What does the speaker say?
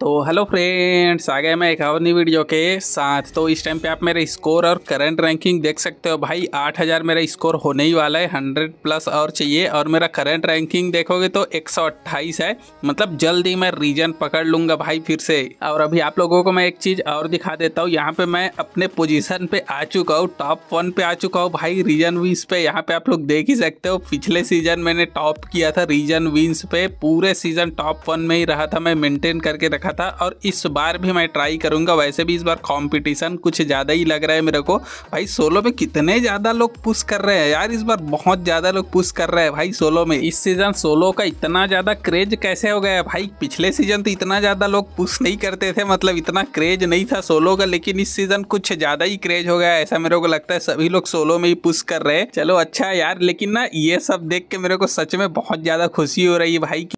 तो hello friends आ गए मैं एक और नई वीडियो के साथ तो इस टाइम पे आप मेरे स्कोर और करंट रैंकिंग देख सकते हो भाई 8000 मेरा स्कोर होने ही वाला है 100 प्लस और चाहिए और मेरा करंट रैंकिंग देखोगे तो 128 है मतलब जल्द ही मैं रीजन पकड़ लूंगा भाई फिर से और अभी आप लोगों को मैं एक चीज़ और दिखा देता हूँ यहाँ पे मैं अपने पोजिशन पे आ चुका हूँ टॉप वन पे आ चुका हूँ भाई रीजन विंस पे यहाँ पे आप लोग देख ही सकते हो पिछले सीजन मैंने टॉप किया था रीजन विंस पे पूरे सीजन टॉप वन में ही रहा था मैं मेनटेन करके रखा रखा था और इस बार भी मैं ट्राई करूंगा वैसे भी इस बार कंपटीशन कुछ ज़्यादा ही लग रहा है मेरे को भाई सोलो में कितने ज़्यादा लोग पुश कर रहे हैं यार इस बार बहुत ज़्यादा लोग पुश कर रहे हैं भाई सोलो में इस सीज़न सोलो का इतना ज़्यादा क्रेज कैसे हो गया भाई पिछले सीज़न तो इतना ज़्यादा लोग पुश नहीं करते थे मतलब इतना क्रेज नहीं था सोलो का लेकिन इस सीज़न कुछ ज़्यादा ही क्रेज हो गया ऐसा मेरे को लगता है सभी लोग सोलो में ही पुश कर रहे हैं चलो अच्छा यार लेकिन ना ये सब देख के मेरे को सच में बहुत ज़्यादा खुशी हो रही है भाई